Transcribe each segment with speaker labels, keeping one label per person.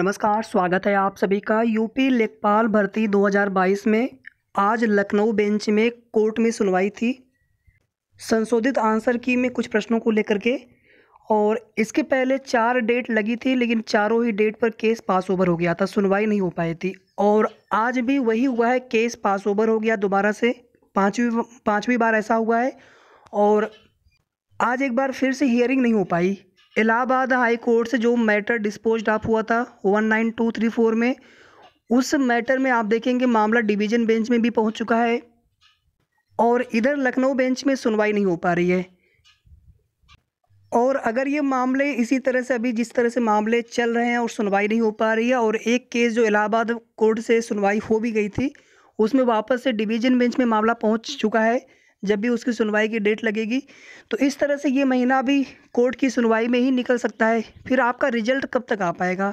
Speaker 1: नमस्कार स्वागत है आप सभी का यूपी लेखपाल भर्ती 2022 में आज लखनऊ बेंच में कोर्ट में सुनवाई थी संशोधित आंसर की में कुछ प्रश्नों को लेकर के और इसके पहले चार डेट लगी थी लेकिन चारों ही डेट पर केस पास ओवर हो गया था सुनवाई नहीं हो पाई थी और आज भी वही हुआ है केस पास ओवर हो गया दोबारा से पाँचवीं पाँचवीं बार ऐसा हुआ है और आज एक बार फिर से हियरिंग नहीं हो पाई इलाहाबाद हाई कोर्ट से जो मैटर डिस्पोज आप हुआ था 19234 में उस मैटर में आप देखेंगे मामला डिवीजन बेंच में भी पहुंच चुका है और इधर लखनऊ बेंच में सुनवाई नहीं हो पा रही है और अगर ये मामले इसी तरह से अभी जिस तरह से मामले चल रहे हैं और सुनवाई नहीं हो पा रही है और एक केस जो इलाहाबाद कोर्ट से सुनवाई हो भी गई थी उसमें वापस से डिवीजन बेंच में मामला पहुंच चुका है जब भी उसकी सुनवाई की डेट लगेगी तो इस तरह से ये महीना भी कोर्ट की सुनवाई में ही निकल सकता है फिर आपका रिजल्ट कब तक आ पाएगा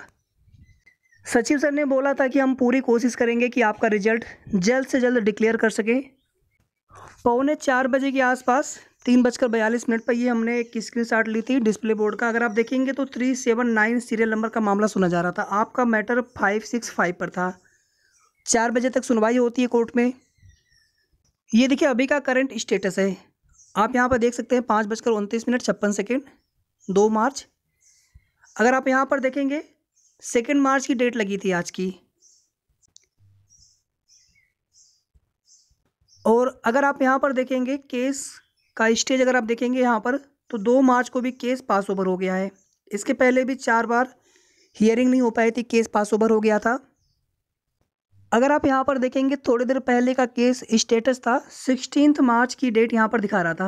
Speaker 1: सचिव सर ने बोला था कि हम पूरी कोशिश करेंगे कि आपका रिजल्ट जल्द से जल्द डिक्लेयर कर सकें पौने चार बजे के आसपास तीन बजकर बयालीस मिनट पर ये हमने एक स्क्रीन शॉट ली थी डिस्प्ले बोर्ड का अगर आप देखेंगे तो three seven nine serial number का मामला सुना जा रहा था आपका मैटर फाइव सिक्स फाइव पर था चार बजे तक सुनवाई होती है कोर्ट में ये देखिए अभी का करंट स्टेटस है आप यहाँ पर देख सकते हैं पाँच बजकर उनतीस मिनट छप्पन सेकेंड दो मार्च अगर आप यहाँ पर देखेंगे सेकेंड मार्च की डेट लगी थी आज की और अगर आप यहाँ पर देखेंगे केस का स्टेज अगर आप देखेंगे यहाँ पर तो दो मार्च को भी केस पास ओवर हो गया है इसके पहले भी चार बार हियरिंग नहीं हो पाई थी केस पास ओवर हो गया था अगर आप यहाँ पर देखेंगे थोड़ी देर पहले का केस स्टेटस था सिक्सटीन मार्च की डेट यहाँ पर दिखा रहा था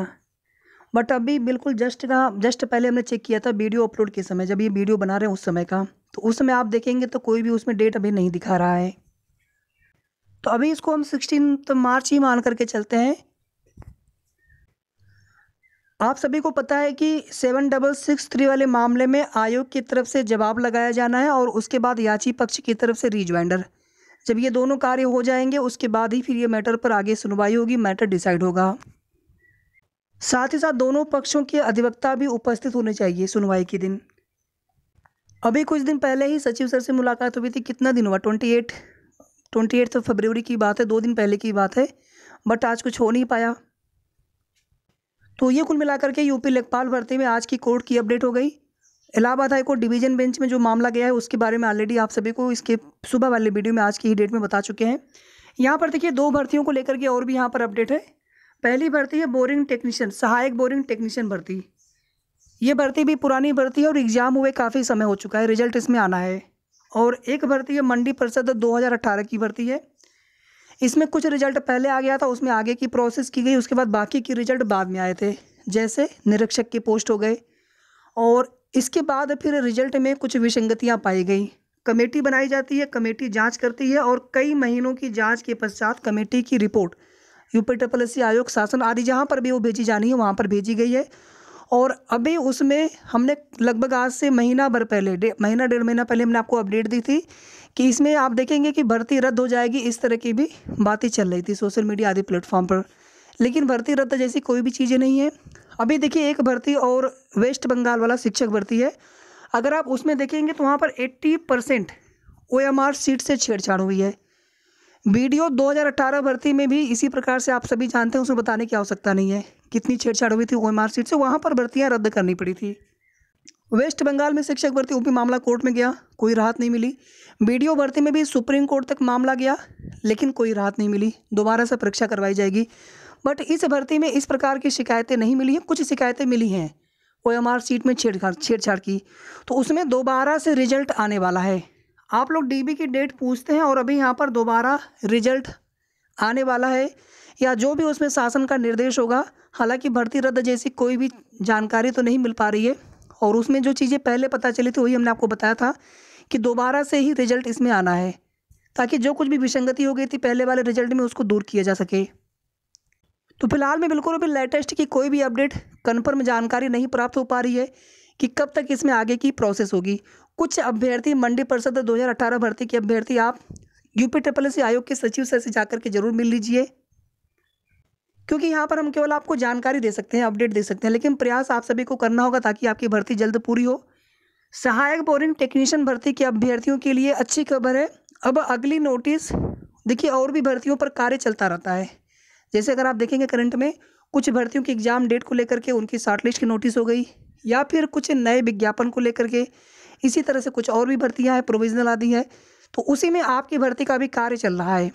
Speaker 1: बट अभी बिल्कुल जस्ट का जस्ट पहले हमने चेक किया था वीडियो अपलोड के समय जब ये वीडियो बना रहे हैं उस समय का तो उस समय आप देखेंगे तो कोई भी उसमें डेट अभी नहीं दिखा रहा है तो अभी इसको हम सिक्सटीन मार्च ही मान करके चलते हैं आप सभी को पता है कि सेवन डबल सिक्स थ्री वाले मामले में आयोग की तरफ से जवाब लगाया जाना है और उसके बाद याची पक्ष की तरफ से रिज्वाइंडर जब ये दोनों कार्य हो जाएंगे उसके बाद ही फिर ये मैटर पर आगे सुनवाई होगी मैटर डिसाइड होगा साथ ही साथ दोनों पक्षों के अधिवक्ता भी उपस्थित होने चाहिए सुनवाई के दिन अभी कुछ दिन पहले ही सचिव सर से मुलाकात हुई थी कितना दिन हुआ ट्वेंटी एट ट्वेंटी एट तो फरवरी की बात है दो दिन पहले की बात है बट आज कुछ हो नहीं पाया तो ये कुल मिलाकर के यूपी लेखपाल भर्ती में आज की कोर्ट की अपडेट हो गई इलाहाबाद हाईकोर्ट डिवीजन बेंच में जो मामला गया है उसके बारे में ऑलरेडी आप सभी को इसके सुबह वाले वीडियो में आज की ही डेट में बता चुके हैं यहाँ पर देखिए दो भर्तियों को लेकर के और भी यहाँ पर अपडेट है पहली भर्ती है बोरिंग टेक्नीशियन सहायक बोरिंग टेक्नीशियन भर्ती ये भर्ती भी पुरानी भर्ती है और एग्ज़ाम हुए काफ़ी समय हो चुका है रिजल्ट इसमें आना है और एक भर्ती है मंडी परिषद दो की भर्ती है इसमें कुछ रिजल्ट पहले आ गया था उसमें आगे की प्रोसेस की गई उसके बाद बाकी के रिजल्ट बाद में आए थे जैसे निरीक्षक के पोस्ट हो गए और इसके बाद फिर रिजल्ट में कुछ विसंगतियाँ पाई गई कमेटी बनाई जाती है कमेटी जांच करती है और कई महीनों की जांच के पश्चात कमेटी की रिपोर्ट यूपी ट्रिपल सी आयोग शासन आदि जहाँ पर भी वो भेजी जानी है वहाँ पर भेजी गई है और अभी उसमें हमने लगभग आज से महीना भर पहले डे महीना डेढ़ महीना पहले हमने आपको अपडेट दी थी कि इसमें आप देखेंगे कि भर्ती रद्द हो जाएगी इस तरह की भी बातें चल रही थी सोशल मीडिया आदि प्लेटफॉर्म पर लेकिन भर्ती रद्द जैसी कोई भी चीज़ें नहीं है अभी देखिए एक भर्ती और वेस्ट बंगाल वाला शिक्षक भर्ती है अगर आप उसमें देखेंगे तो वहाँ पर 80 परसेंट ओ सीट से छेड़छाड़ हुई है वीडियो 2018 भर्ती में भी इसी प्रकार से आप सभी जानते हैं उसमें बताने की आवश्यकता नहीं है कितनी छेड़छाड़ हुई थी ओ सीट से वहाँ पर भर्तियाँ रद्द करनी पड़ी थी वेस्ट बंगाल में शिक्षक भर्ती ऊपरी मामला कोर्ट में गया कोई राहत नहीं मिली ओ भर्ती में भी सुप्रीम कोर्ट तक मामला गया लेकिन कोई राहत नहीं मिली दोबारा से परीक्षा करवाई जाएगी बट इस भर्ती में इस प्रकार की शिकायतें नहीं मिली हैं कुछ शिकायतें मिली हैं ओ एम आर सीट में छेड़छाड़ छेड़छाड़ की तो उसमें दोबारा से रिजल्ट आने वाला है आप लोग बी की डेट पूछते हैं और अभी यहाँ पर दोबारा रिजल्ट आने वाला है या जो भी उसमें शासन का निर्देश होगा हालांकि भर्ती रद्द जैसी कोई भी जानकारी तो नहीं मिल पा रही है और उसमें जो चीज़ें पहले पता चली थी वही हमने आपको बताया था कि दोबारा से ही रिजल्ट इसमें आना है ताकि जो कुछ भी विसंगति हो गई थी पहले वाले रिजल्ट में उसको दूर किया जा सके तो फिलहाल में बिल्कुल अभी लेटेस्ट की कोई भी अपडेट कन्फर्म जानकारी नहीं प्राप्त हो पा रही है कि कब तक इसमें आगे की प्रोसेस होगी कुछ अभ्यर्थी मंडी परिषद 2018 भर्ती के अभ्यर्थी आप यूपी ट्रिपल एस आयोग के सचिव सर से जाकर के जरूर मिल लीजिए क्योंकि यहाँ पर हम केवल आपको जानकारी दे सकते हैं अपडेट दे सकते हैं लेकिन प्रयास आप सभी को करना होगा ताकि आपकी भर्ती जल्द पूरी हो सहायक बोरिंग टेक्नीशियन भर्ती के अभ्यर्थियों के लिए अच्छी खबर है अब अगली नोटिस देखिए और भी भर्तियों पर कार्य चलता रहता है जैसे अगर आप देखेंगे करंट में कुछ भर्तियों की एग्ज़ाम डेट को लेकर के उनकी शॉर्टलिस्ट की नोटिस हो गई या फिर कुछ नए विज्ञापन को लेकर के इसी तरह से कुछ और भी भर्तियाँ हैं प्रोविजनल आदि हैं तो उसी में आपकी भर्ती का भी कार्य चल रहा है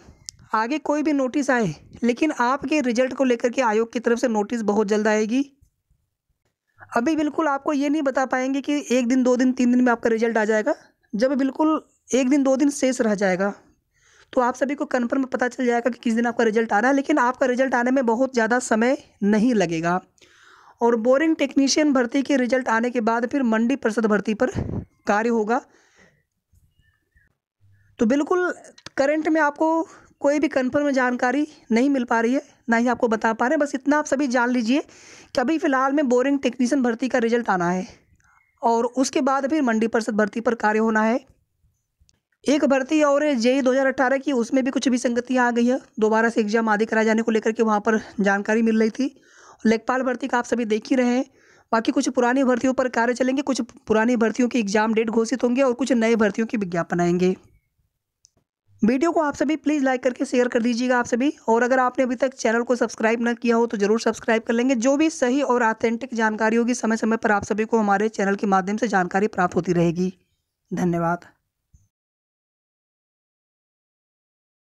Speaker 1: आगे कोई भी नोटिस आए लेकिन आपके रिजल्ट को लेकर के आयोग की तरफ से नोटिस बहुत जल्द आएगी अभी बिल्कुल आपको ये नहीं बता पाएंगे कि एक दिन दो दिन तीन दिन में आपका रिजल्ट आ जाएगा जब बिल्कुल एक दिन दो दिन शेष रह जाएगा तो आप सभी को कन्फर्म पता चल जाएगा कि किस दिन आपका रिजल्ट आ रहा है लेकिन आपका रिजल्ट आने में बहुत ज़्यादा समय नहीं लगेगा और बोरिंग टेक्नीशियन भर्ती के रिजल्ट आने के बाद फिर मंडी परिषद भर्ती पर कार्य होगा तो बिल्कुल करंट में आपको कोई भी कन्फर्म जानकारी नहीं मिल पा रही है ना ही आपको बता पा रहे हैं बस इतना आप सभी जान लीजिए कि अभी फ़िलहाल में बोरिंग टेक्नीशियन भर्ती का रिजल्ट आना है और उसके बाद फिर मंडी परिषद भर्ती पर कार्य होना है एक भर्ती और है जेई 2018 की उसमें भी कुछ भी संगतियाँ आ गई है दोबारा से एग्जाम आदि कराए जाने को लेकर के वहाँ पर जानकारी मिल रही थी लेखपाल भर्ती का आप सभी देख ही रहे हैं बाकी कुछ पुरानी भर्तियों पर कार्य चलेंगे कुछ पुरानी भर्तियों के एग्जाम डेट घोषित होंगे और कुछ नए भर्तियों के विज्ञापन आएंगे वीडियो को आप सभी प्लीज़ लाइक करके शेयर कर दीजिएगा आप सभी और अगर आपने अभी तक चैनल को सब्सक्राइब न किया हो तो ज़रूर सब्सक्राइब कर लेंगे जो भी सही और ऑथेंटिक जानकारी होगी समय समय पर आप सभी को हमारे चैनल के माध्यम से जानकारी प्राप्त होती रहेगी धन्यवाद